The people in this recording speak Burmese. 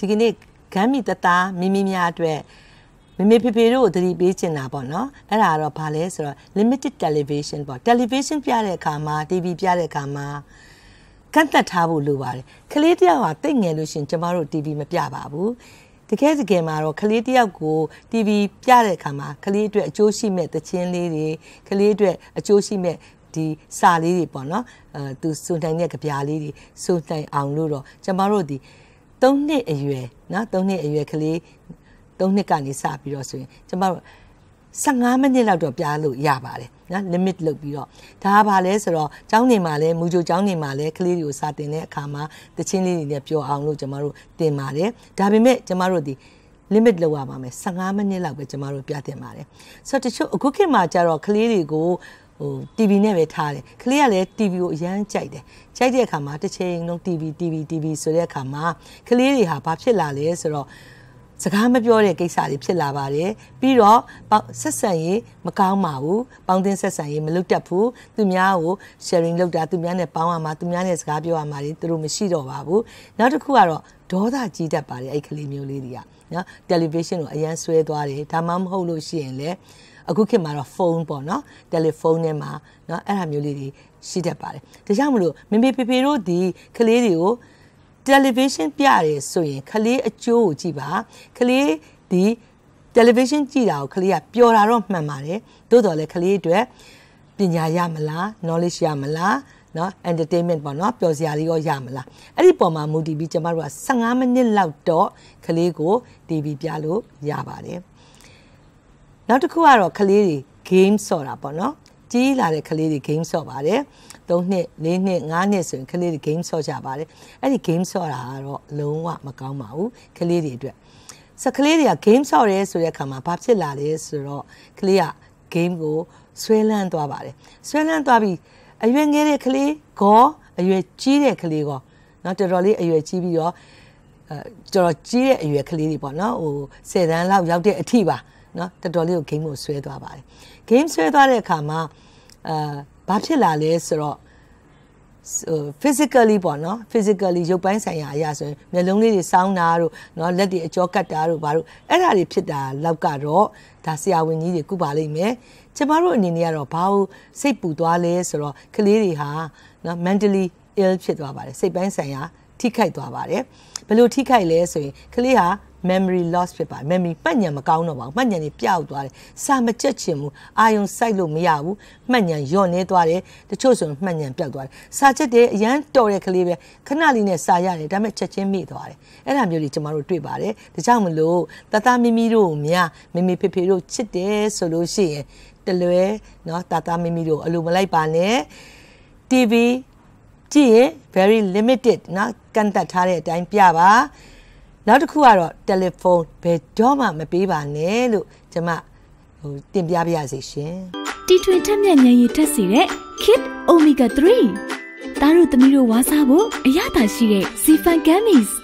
ဒီကနေ့ဂမ်းမီတသားမိမိများအတွက်မမေဖေဖေတို့ကိုသတိပေးချင်တာပေါ့နော်အဲ့ဒါကတော့ဘာလဲဆိုတော့ limited television ပေါ့ television ပြတဲ့အခါမှာ TV ပြတဲ့အခါမှာကန့်သက်ထားဖို့လိုပါတယ်ခလေးတယောက်ဟာတိတ်ငယ်လို့ရှင်ကျမတို့ TV မပြပါဘူးတကယ်တကယ်မှာတော့ကလေးတယောက်ကို TV ပြတဲ့အခါမှာကလေးအတွက်အကျိုးရှိမဲ့သချင်းလေးတွေကလေးအတွက်အကျိုးရှိမဲ့ဒီစာလေးတွေပေါ့နော်အဲသူစုံတိုင်တဲ့ကြပြားလေးတွေစုံတိုင်အောင်လို့တော့ကျမတို့ဒီ3နှစ်အရွယ်နော်3နှစ်အရွယ်ကလေး3နှစ်ကနေစပြီးတော့ဆိုရင်ကျမတို့15မိနစ်လောက်တော့ပြားလို့ရပါတယ်နော် limit လုပ်ပြီးတော့ဒါကဘာလဲဆိုတော့ចောင်းနေမှာလဲမူဂျိုចောင်းနေမှာလဲကလေးတွေကိုစာတင်တဲ့အခါမှာတချင်းလေးတွေနဲ့ပြောအောင်လို့ကျမတို့တင်ပါတယ်ဒါပေမဲ့ကျမတို့ဒီ limit လောက်ရပါမယ်15မိနစ်လောက်ပဲကျမတို့ပြတင်ပါတယ်ဆိုတော့တချို့အခုခေတ်မှာကျတော့ကလေးတွေကိုဟို TV နဲ့ပဲထားတယ်ကလေးကလည်း TV ကိုအရန်ကြိုက်တယ်ကြိုက်တဲ့အခါမှာတစ်ချိန်လုံး TV TV TV ဆိုတဲ့အခါမှာကလေးတွေဟာဘာဖြစ်လာလဲဆိုတော့စကားမပြောတဲ့ကိစ္စတွေဖြစ်လာပါတယ်ပြီးတော့ဆက်ဆံရေးမကောင်းပါဘူးပေါင်းတင်ဆက်ဆံရေးမလုပ်တတ်ဘူးသူများကို sharing လုပ်တာသူများနဲ့ပေါင်းရမှာသူများနဲ့စကားပြောရမှာတွေသူတို့မရှိတော့ပါဘူးနောက်တစ်ခုကတော့ဒေါသကြီးတတ်ပါတယ်အဲ့ကလေးမျိုးလေးတွေကနော်တယ်လီဗေးရှင်းကိုအရန်ဆွဲသွားတယ်ဒါမှမဟုတ်လို့ရှိရင်လည်းအခုခေတ်မှာတော့ဖုန်းပေါ့နော်တယ်လီဖုန်းထဲမှာနော်အဲ့ဒါမျိုးလေးတွေရှိတတ်ပါတယ်ဒါကြောင့်မလို့မမေဖေဖေတို့ဒီကလေးတွေကိုတယ်လီဗေးရှင်းပြရတယ်ဆိုရင်ကလေးအကျိုးကိုကြည့်ပါကလေးဒီတယ်လီဗေးရှင်းကြည့်တာကိုကလေးကပျော်တာတော့မှန်ပါတယ်သို့တော်လည်းကလေးအတွက်ပညာရမလား knowledge ရမလားနော် entertainment ပေါ့နော်ပျော်စရာလေးရောရမလားအဲ့ဒီပုံမှာမူတည်ပြီးကျမတို့က15မိနစ်လောက်တော့ကလေးကိုတီးပြီးပြလို့ရပါတယ်နောက်တစ်ခုကတော့ကလေးတွေ game ဆော့တာပေါ့နော်ကြီးလာတဲ့ကလေးတွေ game ဆော့ပါတယ်3နှစ်4နှစ်5နှစ်ဆိုရင်ကလေးတွေ game ဆော့ကြပါတယ်အဲ့ဒီ game ဆော့တာကတော့လုံးဝမကောင်းပါဘူးကလေးတွေအတွက်စကလေးတွေက game ဆော့တယ်ဆိုတဲ့အခါမှာဘာဖြစ်လာလဲဆိုတော့ကလေးက game ကိုဆွဲလန်းသွားပါတယ်ဆွဲလန်းသွားပြီးအရွယ်ငယ်တဲ့ကလေးကောအရွယ်ကြီးတဲ့ကလေးကောနော်တော်တော်လေးအရွယ်ကြီးပြီးတော့အဲတော်တော်ကြီးတဲ့အရွယ်ကလေးတွေပေါ့နော်ဟို10တန်းလောက်ရောက်တဲ့အထိပါနော်တော်တော်လေးကို game ကိုဆွဲသွားပါတယ် game ဆွဲသွားတဲ့အခါမှာအာဘာဖြစ်လာလဲဆိုတော့ physically ပေါ့နော် physically ရုပ်ပိုင်းဆိုင်ရာအရာဆိုရင်မျက်လုံးလေးတွေစောင်းတာတို့နော်လက်တွေအကြောကတ်တာတို့ဘာလို့အဲ့ဒါတွေဖြစ်တာလောက်ကတော့ဒါဆရာဝန်ကြီးတွေကုပါလိမ့်မယ်ကျမတို့အနေနဲ့ကတော့ဘာလို့စိတ်ပူသွားလဲဆိုတော့ကလေးတွေဟာနော် mentally ill ဖြစ်သွားပါတယ်စိတ်ပိုင်းဆိုင်ရာ ထိခိုက်သွားပါတယ်ဘယ်လိုထိခိုက်လဲဆိုရင်ကလေးဟာ memory loss ဖြစ်ပါတယ် memory မှတ်ဉာဏ်မကောင်းတော့ပါဘူးမှတ်ဉာဏ်တွေပျောက်သွားတယ်စာမကြက်ချင်ဘူးအာယုံစိုက်လို့မရဘူးမှတ်ဉာဏ်ညော့နေသွားတယ်တချို့ဆိုမှတ်ဉာဏ်ပျောက်သွားတယ်စာချက်တွေအရန်တော်တဲ့ကလေးပဲခဏလေးနဲ့စာရတယ်ဒါပေမဲ့ချက်ချင်းမိသွားတယ်အဲ့ဒါမျိုးတွေကျွန်တော်တို့တွေ့ပါတယ်ဒါကြောင့်မလို့တတမီမီတို့မြမမီဖေဖေတို့ချစ်တယ်ဆိုလို့ရှိရင်တလွဲเนาะတတမီမီတို့အလိုမလိုက်ပါနဲ့ TV ကြည့်ရင် very limited เนาะကန့်သတ်ထားတဲ့အတိုင်းပြပါနောက်တစ်ခုကတော့တယ်လီဖုန်းဘယ်တော့မှမပေးပါနဲ့လို့ကျမဟိုတင်ပြပါရစေရှင်တီထွင်ထက်မြက်ဉာဏ်ရည်တက်စေတဲ့ Kid Omega 3တားတို့သမီးတို့ဝါစားဖို့အရသာရှိတဲ့ Sifan Gummies